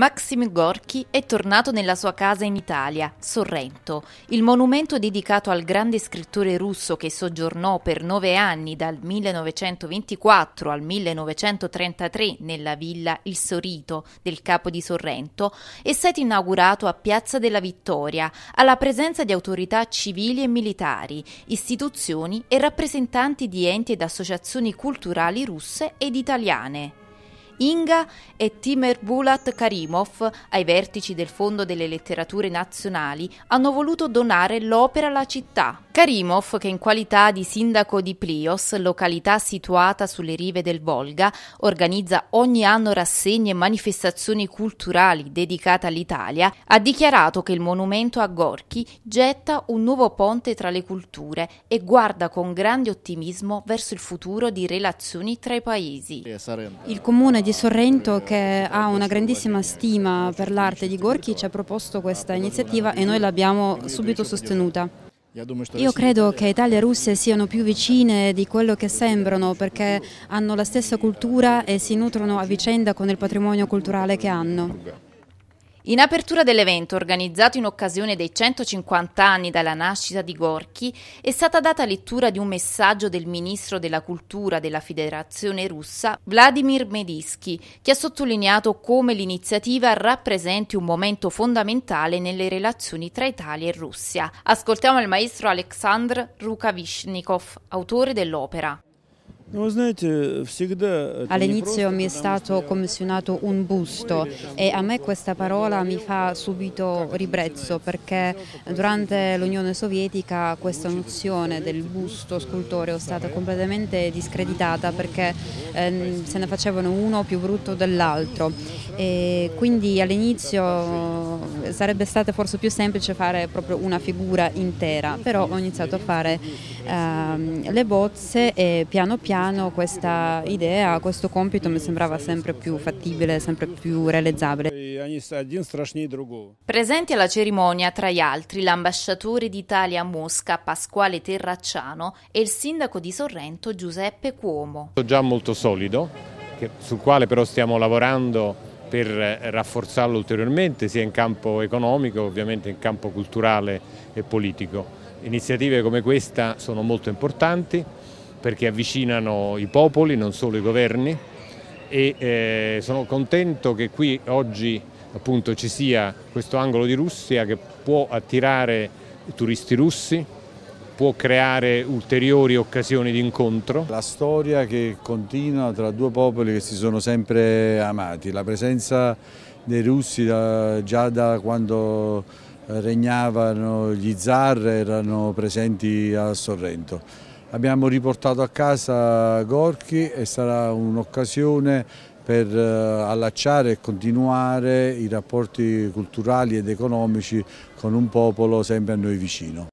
Maxim Gorky è tornato nella sua casa in Italia, Sorrento. Il monumento dedicato al grande scrittore russo che soggiornò per nove anni dal 1924 al 1933 nella villa Il Sorito del capo di Sorrento è stato inaugurato a Piazza della Vittoria alla presenza di autorità civili e militari, istituzioni e rappresentanti di enti ed associazioni culturali russe ed italiane. Inga e Bulat Karimov, ai vertici del Fondo delle Letterature Nazionali, hanno voluto donare l'opera alla città Karimov, che in qualità di sindaco di Plios, località situata sulle rive del Volga, organizza ogni anno rassegne e manifestazioni culturali dedicate all'Italia, ha dichiarato che il monumento a Gorki getta un nuovo ponte tra le culture e guarda con grande ottimismo verso il futuro di relazioni tra i paesi. Il comune di Sorrento, che ha una grandissima stima per l'arte di Gorki, ci ha proposto questa iniziativa e noi l'abbiamo subito sostenuta. Io credo che Italia e Russia siano più vicine di quello che sembrano perché hanno la stessa cultura e si nutrono a vicenda con il patrimonio culturale che hanno. In apertura dell'evento, organizzato in occasione dei 150 anni dalla nascita di Gorky, è stata data lettura di un messaggio del ministro della cultura della Federazione russa, Vladimir Medisky, che ha sottolineato come l'iniziativa rappresenti un momento fondamentale nelle relazioni tra Italia e Russia. Ascoltiamo il maestro Aleksandr Rukavishnikov, autore dell'opera. All'inizio mi è stato commissionato un busto e a me questa parola mi fa subito ribrezzo perché durante l'Unione Sovietica questa nozione del busto scultoreo è stata completamente discreditata perché ehm, se ne facevano uno più brutto dell'altro e quindi all'inizio eh, sarebbe stato forse più semplice fare proprio una figura intera però ho iniziato a fare ehm, le bozze e piano piano piano questa idea, questo compito mi sembrava sempre più fattibile, sempre più realizzabile. Presenti alla cerimonia, tra gli altri, l'ambasciatore d'Italia a Mosca Pasquale Terracciano e il sindaco di Sorrento Giuseppe Cuomo. Già molto solido, sul quale però stiamo lavorando per eh, rafforzarlo ulteriormente sia in campo economico, ovviamente in campo culturale e politico. Iniziative come questa sono molto importanti, perché avvicinano i popoli, non solo i governi e eh, sono contento che qui oggi appunto, ci sia questo angolo di Russia che può attirare turisti russi, può creare ulteriori occasioni di incontro. La storia che continua tra due popoli che si sono sempre amati, la presenza dei russi da, già da quando regnavano gli zar erano presenti a Sorrento. Abbiamo riportato a casa Gorchi e sarà un'occasione per eh, allacciare e continuare i rapporti culturali ed economici con un popolo sempre a noi vicino.